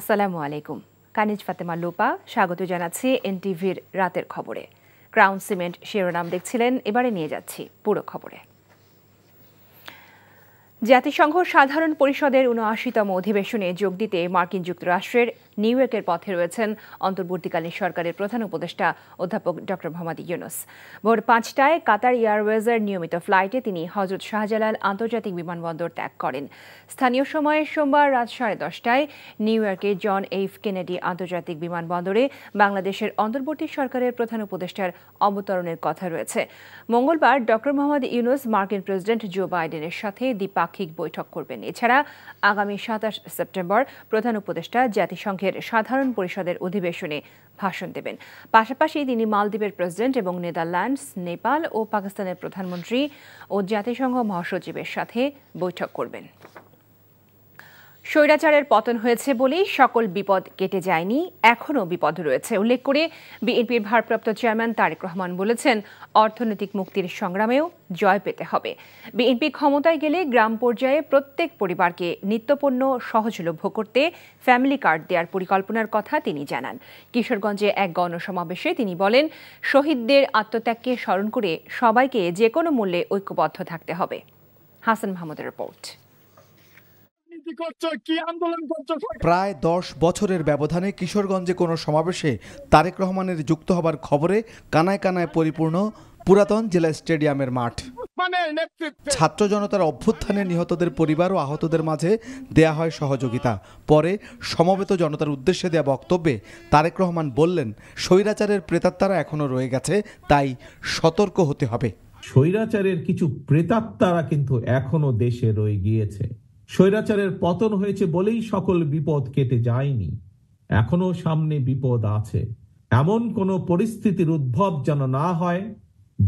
আসসালামু আলাইকুম কানিজ ফাতেমা লোপা স্বাগত জানাচ্ছি এনটিভির রাতের খবরে ক্রাউন সিমেন্ট শিরোনাম দেখছিলেন এবারে নিয়ে যাচ্ছি পুরো খবরে জাতিসংঘ সাধারণ পরিষদের উনআশিতম অধিবেশনে যোগ দিতে মার্কিন যুক্তরাষ্ট্রের নিউ ইয়র্কের পথে রয়েছেন অন্তর্বর্তীকালীন সরকারের প্রধান উপদেষ্টা অধ্যাপক ড মোহাম্মদ ইউনুস ভোর পাঁচটায় কাতার এয়ারওয়েজের নিয়মিত ফ্লাইটে তিনি হজরত শাহজালাল আন্তর্জাতিক বিমানবন্দর ত্যাগ করেন স্থানীয় সময়ে সোমবার রাত সাড়ে দশটায় নিউ ইয়র্কের জন এইফ কেনেডি আন্তর্জাতিক বিমানবন্দরে বাংলাদেশের অন্তর্বর্তী সরকারের প্রধান উপদেষ্টার অবতরণের কথা রয়েছে মঙ্গলবার ড মোহাম্মদ ইউনুস মার্কিন প্রেসিডেন্ট জো বাইডেনের সাথে দ্বিপাক্ষিক বৈঠক করবেন এছাড়া আগামী সাতাশ সেপ্টেম্বর প্রধান উপদেষ্টা জাতিসংঘের সংঘের সাধারণ পরিষদের অধিবেশনে ভাষণ দেবেন পাশাপাশি তিনি মালদ্বীপের প্রেসিডেন্ট এবং নেদারল্যান্ডস নেপাল ও পাকিস্তানের প্রধানমন্ত্রী ও জাতিসংঘ মহাসচিবের সাথে বৈঠক করবেন স্বৈরাচারের পতন হয়েছে বলেই সকল বিপদ কেটে যায়নি এখনও বিপদ রয়েছে উল্লেখ করে বিএনপির ভারপ্রাপ্ত চেয়ারম্যান তারেক রহমান বলেছেন অর্থনৈতিক মুক্তির সংগ্রামেও জয় পেতে হবে বিএনপি ক্ষমতায় গেলে গ্রাম পর্যায়ে প্রত্যেক পরিবারকে নিত্যপণ্য সহজলভ্য করতে ফ্যামিলি কার্ড দেওয়ার পরিকল্পনার কথা তিনি জানান কিশোরগঞ্জে এক গণসমাবেশে তিনি বলেন শহীদদের আত্মত্যাগকে স্মরণ করে সবাইকে যে কোনো মূল্যে ঐক্যবদ্ধ থাকতে হবে হাসান মাহমুদের রিপোর্ট প্রায় দশ বছরের ব্যবধানে কিশোরগঞ্জে কোনো সমাবেশে তারেক রহমানের যুক্ত হবার খবরে কানায় কানায় পরিপূর্ণ পুরাতন জেলা স্টেডিয়ামের মাঠ মানে ছাত্র জনতার অভ্যুত্থানে নিহতদের পরিবার ও আহতদের মাঝে দেয়া হয় সহযোগিতা পরে সমবেত জনতার উদ্দেশ্যে দেয়া বক্তব্যে তারেক রহমান বললেন স্বৈরাচারের প্রেতাত্মারা এখনো রয়ে গেছে তাই সতর্ক হতে হবে স্বৈরাচারের কিছু প্রেতাত্মারা কিন্তু এখনো দেশে রয়ে গিয়েছে স্বৈরাচারের পতন হয়েছে বলেই সকল বিপদ কেটে যায়নি এখনো সামনে বিপদ আছে এমন কোনো পরিস্থিতির উদ্ভব যেন না হয়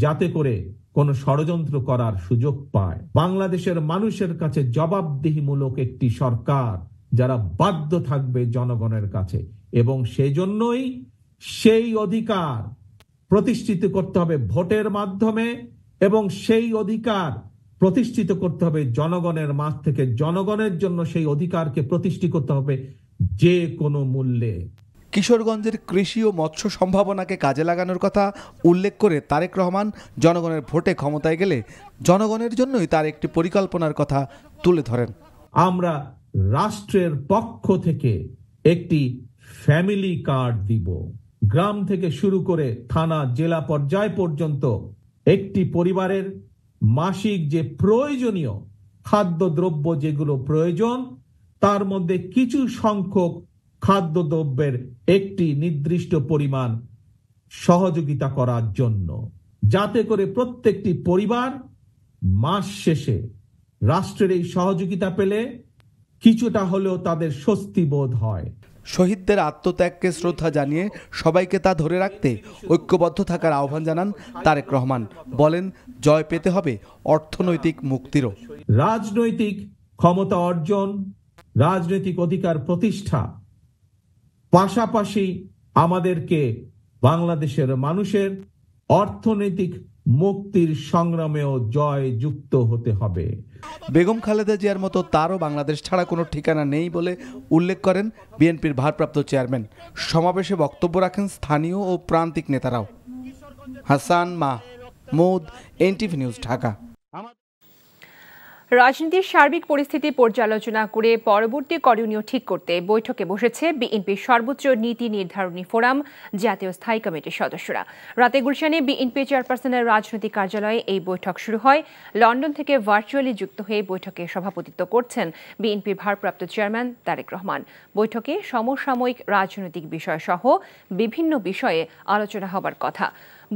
যাতে করে কোনো ষড়যন্ত্র করার সুযোগ পায় বাংলাদেশের মানুষের কাছে জবাবদিহিমূলক একটি সরকার যারা বাধ্য থাকবে জনগণের কাছে এবং সেই জন্যই সেই অধিকার প্রতিষ্ঠিত করতে হবে ভোটের মাধ্যমে এবং সেই অধিকার প্রতিষ্ঠিত করতে হবে জনগণের মাঠ থেকে জনগণের জন্য সেই অধিকারকে প্রতিষ্ঠিত করতে হবে যে কোনো মূল্যে কিশোরগঞ্জের কৃষি ও মৎস্য সম্ভাবনাকে কাজে লাগানোর কথা উল্লেখ করে তারেক রহমান জনগণের ভোটে ক্ষমতায় গেলে জনগণের জন্যই তার একটি পরিকল্পনার কথা তুলে ধরেন আমরা রাষ্ট্রের পক্ষ থেকে একটি ফ্যামিলি কার্ড দিব গ্রাম থেকে শুরু করে থানা জেলা পর্যায় পর্যন্ত একটি পরিবারের মাসিক যে প্রয়োজনীয় খাদ্যদ্রব্য যেগুলো প্রয়োজন তার মধ্যে কিছু সংখ্যক খাদ্যদ্রব্যের একটি নির্দিষ্ট পরিমাণ সহযোগিতা করার জন্য যাতে করে প্রত্যেকটি পরিবার মাস শেষে রাষ্ট্রের এই সহযোগিতা পেলে কিছুটা হলেও তাদের স্বস্তি বোধ হয় শহীদদের আত্মত্যাগকে শ্রদ্ধা জানিয়ে সবাইকে তা ধরে রাখতে ঐক্যবদ্ধ থাকার আহ্বান জানান তারেক রহমান বলেন জয় পেতে হবে অর্থনৈতিক মুক্তিরও রাজনৈতিক ক্ষমতা অর্জন রাজনৈতিক অধিকার প্রতিষ্ঠা পাশাপাশি আমাদেরকে বাংলাদেশের মানুষের অর্থনৈতিক মুক্তির সংগ্রামেও জয় যুক্ত হতে হবে বেগম খালেদা জিয়ার মতো তারও বাংলাদেশ ছাড়া কোনো ঠিকানা নেই বলে উল্লেখ করেন বিএনপির ভারপ্রাপ্ত চেয়ারম্যান সমাবেশে বক্তব্য রাখেন স্থানীয় ও প্রান্তিক নেতারাও হাসান মা মৌদ এনটিভি নিউজ ঢাকা রাজনীতির সার্বিক পরিস্থিতি পর্যালোচনা করে পরবর্তী করণীয় ঠিক করতে বৈঠকে বসেছে বিএনপির সর্বোচ্চ নীতি নির্ধারণী ফোরাম জাতীয় স্থায়ী কমিটির সদস্যরা রাতে গুলশানে বিএনপি চেয়ারপারসনের রাজনৈতিক কার্যালয়ে এই বৈঠক শুরু হয় লন্ডন থেকে ভার্চুয়ালি যুক্ত হয়ে বৈঠকে সভাপতিত্ব করছেন বিএনপির ভারপ্রাপ্ত চেয়ারম্যান তারেক রহমান বৈঠকে সমসাময়িক রাজনৈতিক বিষয় সহ বিভিন্ন বিষয়ে আলোচনা হবার কথা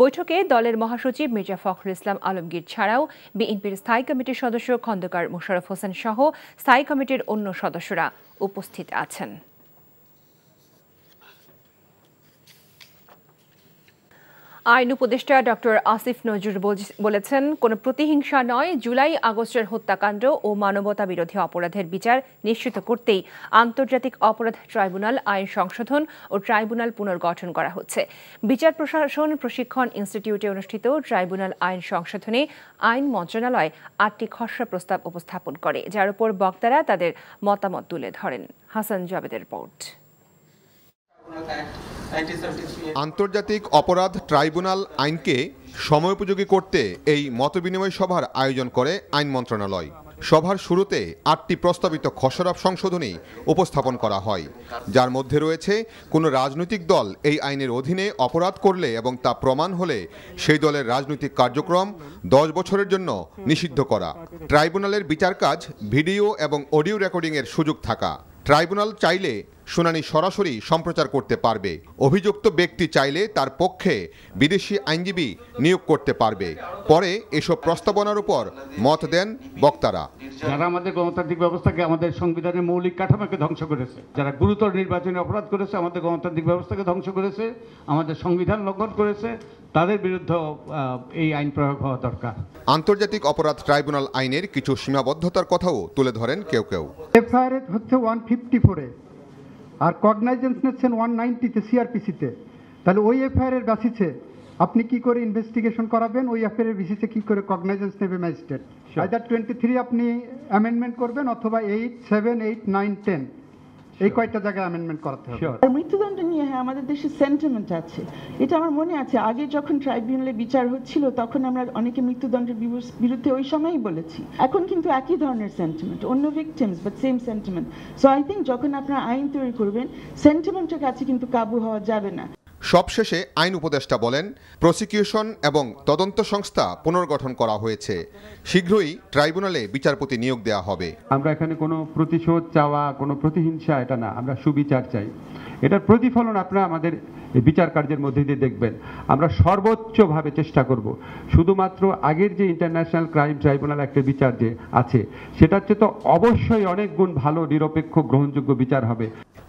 বৈঠকে দলের মহাসচিব মির্জা ফখরুল ইসলাম আলমগীর ছাড়াও বিএনপির স্থায়ী কমিটির সদস্য খন্দকার মোশাররফ হোসেন সহ স্থায়ী কমিটির অন্য সদস্যরা উপস্থিত আছেন আইন উপদেষ্টা ডক্টর আসিফ নজরুল বলেছেন কোনো প্রতিহিংসা নয় জুলাই আগস্টের হত্যাকাণ্ড ও মানবতা বিরোধী অপরাধের বিচার নিশ্চিত করতেই আন্তর্জাতিক অপরাধ ট্রাইব্যুনাল আইন সংশোধন ও ট্রাইব্যুনাল পুনর্গঠন করা হচ্ছে বিচার প্রশাসন প্রশিক্ষণ ইনস্টিটিউটে অনুষ্ঠিত ট্রাইব্যুনাল আইন সংশোধনে আইন মন্ত্রণালয় আটটি খসড়া প্রস্তাব উপস্থাপন করে যার উপর বক্তারা তাদের মতামত তুলে ধরেন হাসান জাবেদের রিপোর্ট আন্তর্জাতিক অপরাধ ট্রাইব্যুনাল আইনকে সময়োপযোগী করতে এই মতবিনিময় সভার আয়োজন করে আইন মন্ত্রণালয় সভার শুরুতে আটটি প্রস্তাবিত খসড়া সংশোধনী উপস্থাপন করা হয় যার মধ্যে রয়েছে কোনো রাজনৈতিক দল এই আইনের অধীনে অপরাধ করলে এবং তা প্রমাণ হলে সেই দলের রাজনৈতিক কার্যক্রম দশ বছরের জন্য নিষিদ্ধ করা ট্রাইব্যুনালের বিচার কাজ ভিডিও এবং অডিও রেকর্ডিংয়ের সুযোগ থাকা ট্রাইব্যুনাল চাইলে শুনানি সরাসরি সম্প্রচার করতে পারবে অভিযুক্ত ব্যক্তি চাইলে তার পক্ষে বিদেশি আইনজীবী নিয়োগ করতে পারবে পরে এসব প্রস্তাবনার উপর মত দেন বক্তারা যারা আমাদের গণতান্ত্রিক ব্যবস্থাকে আমাদের সংবিধানের মৌলিক কাঠামোকে ধ্বংস করেছে যারা গুরুতর নির্বাচনে অপরাধ করেছে আমাদের গণতান্ত্রিক ব্যবস্থাকে ধ্বংস করেছে আমাদের সংবিধান লঙ্ঘন করেছে তাদের বিরুদ্ধে এই আইন প্রয়োগ হওয়া দরকার আন্তর্জাতিক অপরাধ ট্রাইব্যুনাল আইনের কিছু সীমাবদ্ধতার কথাও তুলে ধরেন কেউ কেউ এফআইআর হচ্ছে ওয়ান ফিফটি ফোরে আর কগনাইজেন্স নিচ্ছেন ওয়ান নাইনটিতে সিআরপিসিতে তাহলে ওই এফআইআরের বাসিছে আপনি কি করে ইনভেস্টিগেশন করাবেন ওই এফআইআর বিসিসে কি করে কগনাইজেন্স নেবে ম্যাজিস্ট্রেট আইদার টোয়েন্টি থ্রি আপনি অ্যামেন্ডমেন্ট করবেন অথবা eight seven eight nine ten এই কয়েকটা জায়গায় অ্যামেন্ডমেন্ট করাতে হবে মৃত্যুদণ্ড নিয়ে হ্যাঁ আমাদের দেশে সেন্টিমেন্ট আছে এটা আমার মনে আছে আগে যখন ট্রাইব্যুনালে বিচার হচ্ছিল তখন আমরা অনেকে মৃত্যুদণ্ডের বিরুদ্ধে ওই সময়ই বলেছি এখন কিন্তু একই ধরনের সেন্টিমেন্ট অন্য victims but same sentiment so I think যখন আপনারা আইন তৈরি করবেন সেন্টিমেন্টের কাছে কিন্তু কাবু হওয়া যাবে না সবশেষে আইন উপদেষ্টা বলেন প্রসিকিউশন এবং তদন্ত সংস্থা পুনর্গঠন করা হয়েছে শীঘ্রই ট্রাইব্যুনালে বিচারপতি নিয়োগ দেওয়া হবে আমরা এখানে কোনো প্রতিশোধ চাওয়া কোনো প্রতিহিংসা এটা না আমরা সুবিচার চাই এটার প্রতিফলন আপনারা আমাদের বিচার কার্যের মধ্যে দিয়ে দেখবেন আমরা সর্বোচ্চভাবে চেষ্টা করব শুধুমাত্র আগের যে ইন্টারন্যাশনাল ক্রাইম ট্রাইব্যুনাল একটা বিচার যে আছে সেটার চেয়ে তো অবশ্যই অনেক গুণ ভালো নিরপেক্ষ গ্রহণযোগ্য বিচার হবে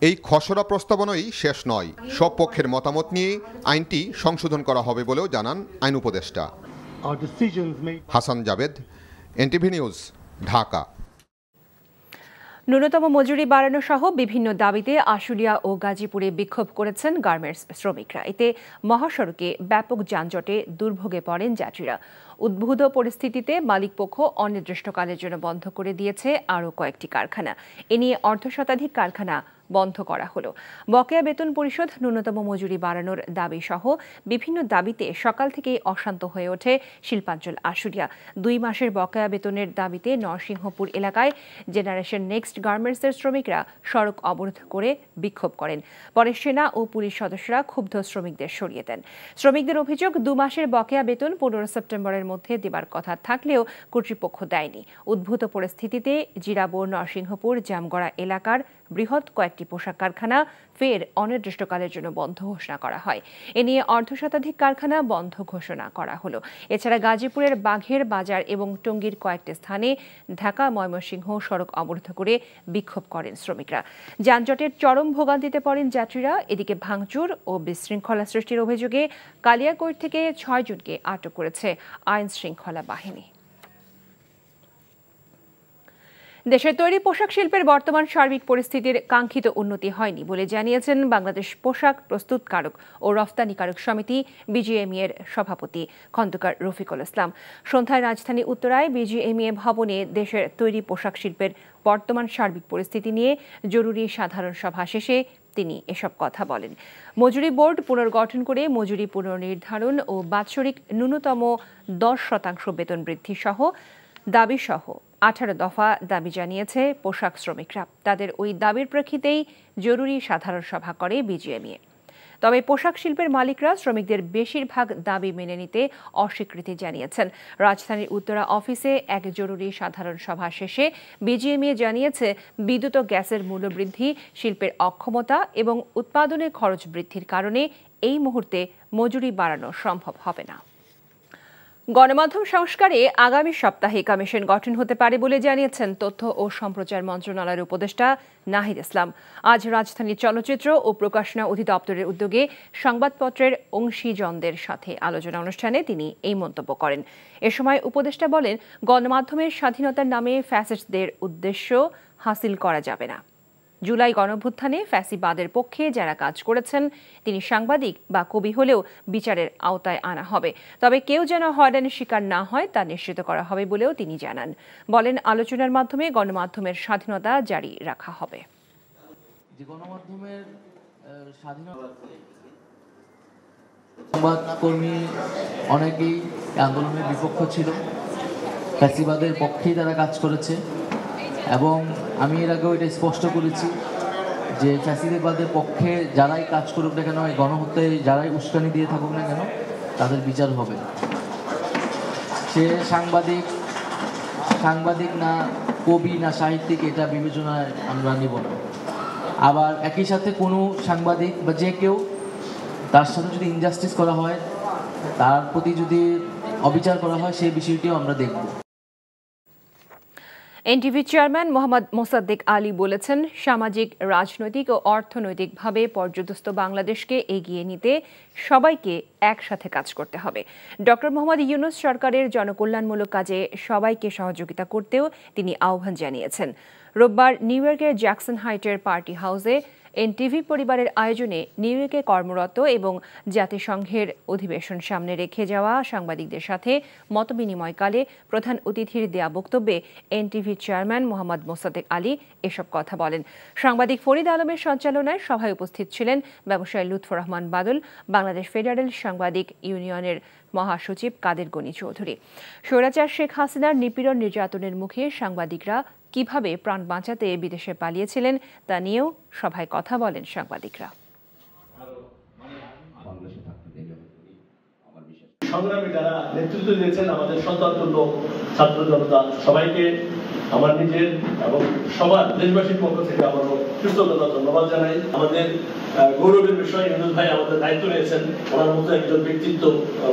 এই খসড়া প্রস্তাবনাই শেষ নয় সব পক্ষের মতামত মতামত নিয়ে আইনটি সংশোধন করা হবে বলেও জানান আইন উপদেষ্টা হাসান জাবেদ এনটিভি নিউজ ঢাকা ন্যূনতম মজুরি বাড়ানো সহ বিভিন্ন দাবিতে আশুলিয়া ও গাজীপুরে বিক্ষোভ করেছেন গার্মেন্টস শ্রমিকরা এতে মহাসড়কে ব্যাপক যানজটে দুর্ভোগে পড়েন যাত্রীরা উদ্ভূত পরিস্থিতিতে মালিকপক্ষ অনির্দিষ্টকালের জন্য বন্ধ করে দিয়েছে আরও কয়েকটি কারখানা এ নিয়ে অর্ধ শতাধিক কারখানা বন্ধ করা হলো বকেয়া বেতন পরিষদ ন্যূনতম মজুরি বাড়ানোর দাবি সহ বিভিন্ন দাবিতে সকাল থেকেই অশান্ত হয়ে ওঠে শিল্পাঞ্চল আশুরিয়া দুই মাসের বকেয়া বেতনের দাবিতে নরসিংহপুর এলাকায় জেনারেশন নেক্সট গার্মেন্টসের শ্রমিকরা সড়ক অবরোধ করে বিক্ষোভ করেন পরে সেনা ও পুলিশ সদস্যরা ক্ষুব্ধ শ্রমিকদের সরিয়ে দেন শ্রমিকদের অভিযোগ দু মাসের বকেয়া বেতন পনেরো সেপ্টেম্বরের মধ্যে দেবার কথা থাকলেও কর্তৃপক্ষ দেয়নি উদ্ভূত পরিস্থিতিতে জিরাবো নরসিংহপুর জামগড়া এলাকার বৃহৎ কয়েকটি পোশাক কারখানা ফের অনির্দিষ্টকালের জন্য বন্ধ ঘোষণা করা হয় এ নিয়ে অর্ধশতাধিক কারখানা বন্ধ ঘোষণা করা হলো এছাড়া গাজীপুরের বাঘের বাজার এবং টঙ্গীর কয়েকটি স্থানে ঢাকা ময়মনসিংহ সড়ক অবরুদ্ধ করে বিক্ষোভ করেন শ্রমিকরা যানজটের চরম ভোগান্তিতে পড়েন যাত্রীরা এদিকে ভাঙচুর ও বিশৃঙ্খলা সৃষ্টির অভিযোগে কালিয়াকৈর থেকে ছয়জনকে আটক করেছে আইন শৃঙ্খলা বাহিনী দেশের তৈরি পোশাক শিল্পের বর্তমান সার্বিক পরিস্থিতির কাঙ্ক্ষিত উন্নতি হয়নি বলে জানিয়েছেন বাংলাদেশ পোশাক প্রস্তুতকারক ও রফতানিকারক সমিতি বিজিএমই এর সভাপতি খন্দকার রফিকুল ইসলাম সন্ধ্যায় রাজধানী উত্তরায় বিজিএমইএ ভবনে দেশের তৈরি পোশাক শিল্পের বর্তমান সার্বিক পরিস্থিতি নিয়ে জরুরি সাধারণ সভা শেষে তিনি এসব কথা বলেন মজুরি বোর্ড পুনর্গঠন করে মজুরি পুনর্নির্ধারণ ও বাৎসরিক ন্যূনতম দশ শতাংশ বেতন বৃদ্ধি সহ দাবিসহ আঠারো দফা দাবি জানিয়েছে পোশাক শ্রমিকরা তাদের ওই দাবির প্রেক্ষিতেই জরুরি সাধারণ সভা করে বিজিএমইয়ে তবে পোশাক শিল্পের মালিকরা শ্রমিকদের বেশিরভাগ দাবি মেনে নিতে অস্বীকৃতি জানিয়েছেন রাজধানীর উত্তরা অফিসে এক জরুরি সাধারণ সভা শেষে বিজিএমএ জানিয়েছে বিদ্যুৎ ও গ্যাসের মূল্যবৃদ্ধি শিল্পের অক্ষমতা এবং উৎপাদনে খরচ বৃদ্ধির কারণে এই মুহূর্তে মজুরি বাড়ানো সম্ভব হবে না গণমাধ্যম সংস্কারে আগামী সপ্তাহে কমিশন গঠন হতে পারে বলে জানিয়েছেন তথ্য ও সম্প্রচার মন্ত্রণালয়ের উপদেষ্টা নাহিদ ইসলাম আজ রাজধানীর চলচ্চিত্র ও প্রকাশনা অধিদপ্তরের উদ্যোগে সংবাদপত্রের অংশীজনদের সাথে আলোচনা অনুষ্ঠানে তিনি এই মন্তব্য করেন এ সময় উপদেষ্টা বলেন গণমাধ্যমের স্বাধীনতার নামে ফ্যাসেটদের উদ্দেশ্য হাসিল করা যাবে না জুলাই গণভুত্থানে ফ্যাসিবাদের পক্ষে যারা কাজ করেছেন তিনি সাংবাদিক বা কবি হলেও বিচারের আওতায় আনা হবে তবে কেউ যেন হয়রানির শিকার না হয় তা নিশ্চিত করা হবে বলেও তিনি জানান বলেন আলোচনার মাধ্যমে গণমাধ্যমের স্বাধীনতা জারি রাখা হবে গণমাধ্যমের অনেকেই আন্দোলনের বিপক্ষ ছিল ফ্যাসিবাদের পক্ষেই তারা কাজ করেছে এবং আমি এর আগেও এটা স্পষ্ট করেছি যে বাদের পক্ষে যারাই কাজ করুক না কেন এই গণহত্যায় যারাই উস্কানি দিয়ে থাকুক না কেন তাদের বিচার হবে সে সাংবাদিক সাংবাদিক না কবি না সাহিত্যিক এটা বিবেচনায় আমরা নিব না আবার একই সাথে কোনো সাংবাদিক বা যে কেউ তার সাথে যদি ইনজাস্টিস করা হয় তার প্রতি যদি অবিচার করা হয় সেই বিষয়টিও আমরা দেখব এনটিভি চেয়ারম্যান মোহাম্মদ মোসাদ্দেক আলী বলেছেন সামাজিক রাজনৈতিক ও অর্থনৈতিকভাবে পর্যদস্ত বাংলাদেশকে এগিয়ে নিতে সবাইকে একসাথে কাজ করতে হবে ডক্টর মোহাম্মদ ইউনুস সরকারের জনকল্যাণমূলক কাজে সবাইকে সহযোগিতা করতেও তিনি আহ্বান জানিয়েছেন রোববার নিউ ইয়র্কের জ্যাকসন হাইটের পার্টি হাউসে এনটিভি পরিবারের আয়োজনে নিউ ইয়র্কে কর্মরত এবং জাতিসংঘের অধিবেশন সামনে রেখে যাওয়া সাংবাদিকদের সাথে বিনিময়কালে প্রধান অতিথির দেয়া বক্তব্যে এনটিভির চেয়ারম্যান মোহাম্মদ মোসাদেক আলী এসব কথা বলেন সাংবাদিক ফরিদ আলমের সঞ্চালনায় সভায় উপস্থিত ছিলেন ব্যবসায়ী লুৎফর রহমান বাদল বাংলাদেশ ফেডারেল সাংবাদিক ইউনিয়নের মহাসচিব কাদের গনি চৌধুরী স্বৈরাচার শেখ হাসিনার নিপীড়ন নির্যাতনের মুখে সাংবাদিকরা কিভাবে প্রাণ বাঁচাতে বিদেশে পালিয়েছিলেন তা নিয়েও সভায় কথা বলেন সাংবাদিকরা সংগ্রামী যারা নেতৃত্ব দিয়েছেন আমাদের সন্তান ছাত্র জনতা সবাইকে আমার নিজের এবং সবার দেশবাসীর পক্ষ থেকে আবারও কৃতজ্ঞতা ধন্যবাদ জানাই আমাদের গৌরবের বিষয় ইন্দুল ভাই আমাদের দায়িত্ব নিয়েছেন ওনার মতো একজন ব্যক্তিত্ব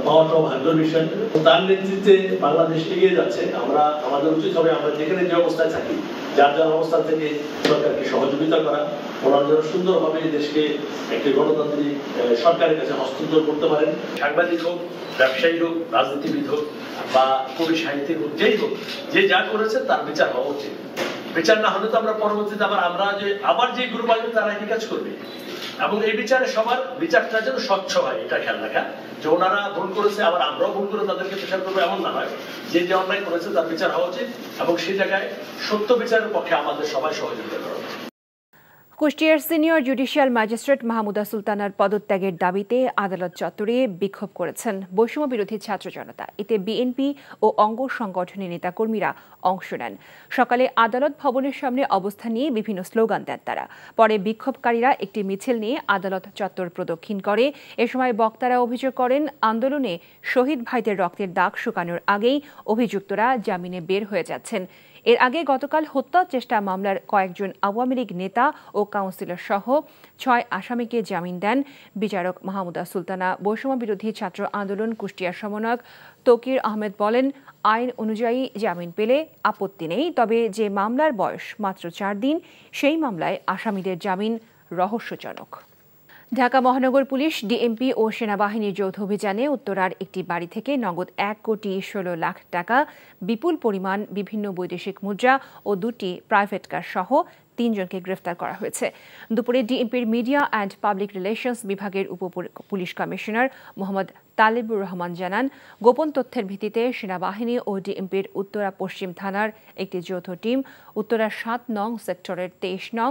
পাওয়াটাও ভাগ্যের বিষয় তার নেতৃত্বে বাংলাদেশ এগিয়ে যাচ্ছে আমরা আমাদের উচিত হবে আমরা যেখানে যে অবস্থায় থাকি যার যার অবস্থান থেকে সরকারকে সহযোগিতা করা ওনার যেন সুন্দরভাবে দেশকে একটি গণতান্ত্রিক সরকারের কাছে হস্তান্তর করতে পারেন সাংবাদিক হোক ব্যবসায়ী হোক রাজনীতিবিদ হোক বা কবি সাহিত্যিক হোক যেই হোক যে যা করেছে তার বিচার হওয়া উচিত বিচার না হলে তো আমরা পরবর্তীতে আবার আমরা যে আবার যে গ্রুপ আসবে তারা একই কাজ করবে এবং এই বিচারে সবার বিচারটা যেন স্বচ্ছ হয় এটা খেয়াল রাখা যে ওনারা ভুল করেছে আবার আমরাও ভুল করে তাদেরকে বিচার করবো এমন না নয় যে যে অন্যায় করেছে তার বিচার হওয়া উচিত এবং সেই জায়গায় সত্য বিচারের পক্ষে আমাদের সবাই সহযোগিতা করা উচিত কুষ্টিয়ার সিনিয়র জুডিশিয়াল ম্যাজিস্ট্রেট মাহমুদা সুলতানার পদত্যাগের দাবিতে আদালত চত্বরে বিক্ষোভ করেছেন বৈষম্য বিরোধী ছাত্র জনতা এতে বিএনপি ও অঙ্গ সংগঠনের নেতাকর্মীরা অংশ নেন সকালে আদালত ভবনের সামনে অবস্থান নিয়ে বিভিন্ন স্লোগান দেন তারা পরে বিক্ষোভকারীরা একটি মিছিল নিয়ে আদালত চত্বর প্রদক্ষিণ করে এ সময় বক্তারা অভিযোগ করেন আন্দোলনে শহীদ ভাইদের রক্তের দাগ শুকানোর আগেই অভিযুক্তরা জামিনে বের হয়ে যাচ্ছেন এর আগে গতকাল হত্যা চেষ্টা মামলার কয়েকজন আওয়ামী লীগ নেতা ও কাউন্সিলর সহ ছয় আসামিকে জামিন দেন বিচারক মাহমুদা সুলতানা বৈষম্য বিরোধী ছাত্র আন্দোলন কুষ্টিয়ার সমন্বয়ক তকির আহমেদ বলেন আইন অনুযায়ী জামিন পেলে আপত্তি নেই তবে যে মামলার বয়স মাত্র চার দিন সেই মামলায় আসামিদের জামিন রহস্যজনক ঢাকা মহানগর পুলিশ ডিএমপি ও সেনাবাহিনীর যৌথ অভিযানে উত্তরার একটি বাড়ি থেকে নগদ এক কোটি ষোলো লাখ টাকা বিপুল পরিমাণ বিভিন্ন বৈদেশিক মুদ্রা ও দুটি প্রাইভেট কার সহ তিনজনকে গ্রেফতার করা হয়েছে দুপুরে ডিএমপির মিডিয়া অ্যান্ড পাবলিক রিলেশনস বিভাগের উপ পুলিশ কমিশনার মোহাম্মদ তালেবুর রহমান জানান গোপন তথ্যের ভিত্তিতে সেনাবাহিনী ও ডিএমপির উত্তরা পশ্চিম থানার একটি যৌথ টিম উত্তরা সাত নং সেক্টরের তেইশ নং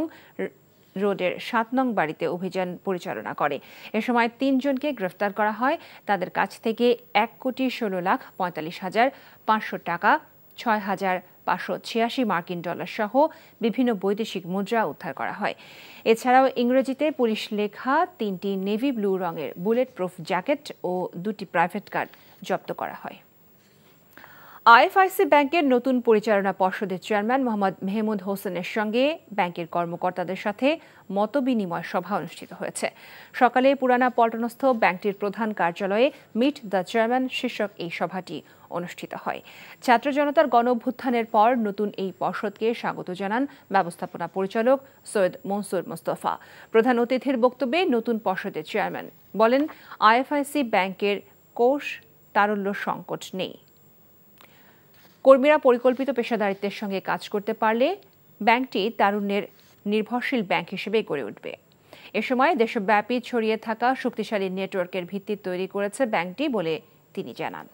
রোডের সাত নং বাড়িতে অভিযান পরিচালনা করে এ সময় তিনজনকে গ্রেফতার করা হয় তাদের কাছ থেকে এক কোটি ষোলো লাখ পঁয়তাল্লিশ হাজার পাঁচশো টাকা ছয় হাজার পাঁচশো ছিয়াশি মার্কিন ডলার সহ বিভিন্ন বৈদেশিক মুদ্রা উদ্ধার করা হয় এছাড়াও ইংরেজিতে পুলিশ লেখা তিনটি নেভি ব্লু রঙের বুলেট প্রুফ জ্যাকেট ও দুটি প্রাইভেট কার জব্দ করা হয় আইএফআইসি ব্যাংকের নতুন পরিচালনা পর্ষদের চেয়ারম্যান মোহাম্মদ মেহমুদ হোসেনের সঙ্গে ব্যাংকের কর্মকর্তাদের সাথে মতবিনিময় সভা অনুষ্ঠিত হয়েছে সকালে পুরানা পল্টনস্থ ব্যাংকটির প্রধান কার্যালয়ে মিট দ্য চেয়ারম্যান শীর্ষক এই সভাটি অনুষ্ঠিত হয় ছাত্র জনতার গণ অভ্যুত্থানের পর নতুন এই পর্ষদকে স্বাগত জানান ব্যবস্থাপনা পরিচালক সৈয়দ মনসুর মোস্তফা প্রধান অতিথির বক্তব্যে নতুন পর্ষদের চেয়ারম্যান বলেন আইএফআইসি ব্যাংকের কোষ তারল্য সংকট নেই কর্মীরা পরিকল্পিত পেশাদারিত্বের সঙ্গে কাজ করতে পারলে ব্যাংকটি তারুণ্যের নির্ভরশীল ব্যাংক হিসেবে গড়ে উঠবে এ সময় দেশব্যাপী ছড়িয়ে থাকা শক্তিশালী নেটওয়ার্কের ভিত্তি তৈরি করেছে ব্যাংকটি বলে তিনি জানান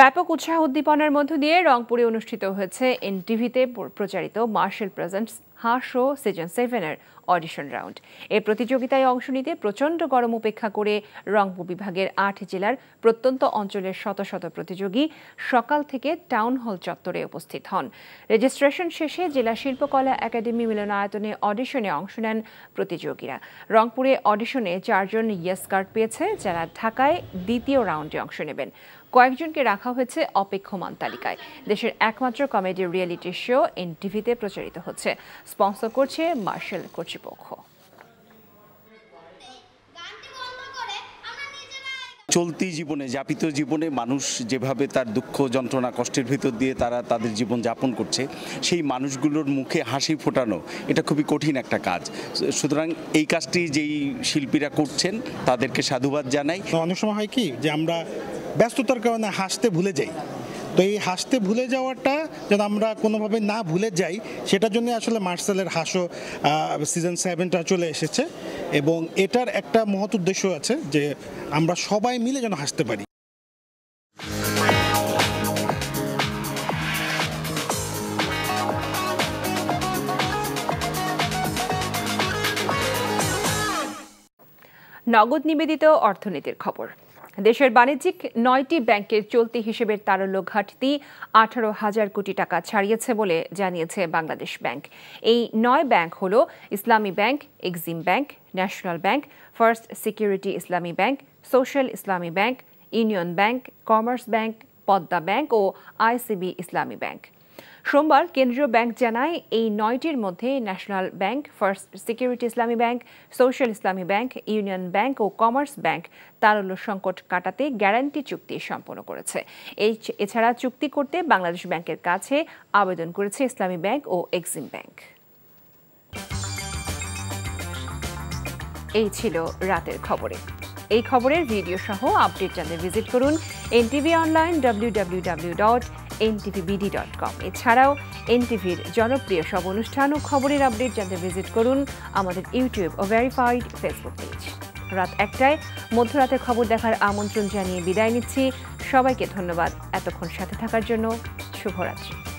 ব্যাপক উৎসাহ উদ্দীপনার মধ্য দিয়ে রংপুরে অনুষ্ঠিত হয়েছে এনটিভিতে প্রচারিত Marcel presents Ha show season সেভেনের অডিশন রাউন্ড এ প্রতিযোগিতায় অংশ নিতে প্রচণ্ড গরম উপেক্ষা করে রংপুর বিভাগের আট জেলার প্রত্যন্ত অঞ্চলের শত শত প্রতিযোগী সকাল থেকে টাউন হল চত্বরে উপস্থিত হন রেজিস্ট্রেশন শেষে জেলা শিল্পকলা একাডেমি মিলনায়তনে অডিশনে অংশ নেন প্রতিযোগীরা রংপুরে অডিশনে চারজন ইয়েস কার্ড পেয়েছে যারা ঢাকায় দ্বিতীয় রাউন্ডে অংশ নেবেন কয়েকজনকে রাখা হয়েছে অপেক্ষমান তালিকায় দেশের একমাত্র কমেডি রিয়েলিটি শো এন টিভিতে প্রচারিত হচ্ছে স্পন্সর করছে মার্শাল কর্তৃপক্ষ চলতি জীবনে যাপিত জীবনে মানুষ যেভাবে তার দুঃখ যন্ত্রণা কষ্টের ভিতর দিয়ে তারা তাদের জীবন যাপন করছে সেই মানুষগুলোর মুখে হাসি ফোটানো এটা খুবই কঠিন একটা কাজ সুতরাং এই কাজটি যেই শিল্পীরা করছেন তাদেরকে সাধুবাদ জানাই অনেক সময় হয় কি যে আমরা ব্যস্ততার কারণে হাসতে ভুলে যাই তো এই হাসতে ভুলে যাওয়াটা যেন আমরা কোনোভাবে না ভুলে যাই সেটার জন্য আসলে মার্সেলের হাসো সিজন সেভেনটা চলে এসেছে এবং এটার একটা মহৎ উদ্দেশ্য আছে যে আমরা সবাই মিলে যেন হাসতে পারি নগদ নিবেদিত অর্থনীতির খবর দেশের বাণিজ্যিক নয়টি ব্যাংকের চলতি হিসেবের তারল্য ঘাটতি আঠারো হাজার কোটি টাকা ছাড়িয়েছে বলে জানিয়েছে বাংলাদেশ ব্যাংক এই নয় ব্যাংক হল Islami Bank Exim Bank National Bank First Security Islami Bank Social Islami Bank Union Bank Commerce Bank Padma Bank ও আইসিবি ইসলামী ব্যাংক সোমবার কেন্দ্রীয় ব্যাংক জানায় এই নয়টির মধ্যে National Bank First Security Islami Bank Social Islami Bank Union Bank ও কমার্স ব্যাংক তারল্য সংকট কাটাতে গ্যারান্টি চুক্তি সম্পন্ন করেছে এই এছাড়া চুক্তি করতে বাংলাদেশ ব্যাংকের কাছে আবেদন করেছে ইসলামী ব্যাংক ও এক্সিম ব্যাংক এই ছিল রাতের খবরে এই খবরের ভিডিও সহ আপডেট জানতে ভিজিট করুন NTV online W W W dot NTVBD dot com এছাড়াও এনটিভির জনপ্রিয় সব অনুষ্ঠান ও খবরের আপডেট জানতে ভিজিট করুন আমাদের ইউটিউব ও ভেরিফাইড ফেসবুক পেজ রাত একটায় মধ্যরাতে খবর দেখার আমন্ত্রণ জানিয়ে বিদায় নিচ্ছি সবাইকে ধন্যবাদ এতক্ষণ সাথে থাকার জন্য শুভরাত্রি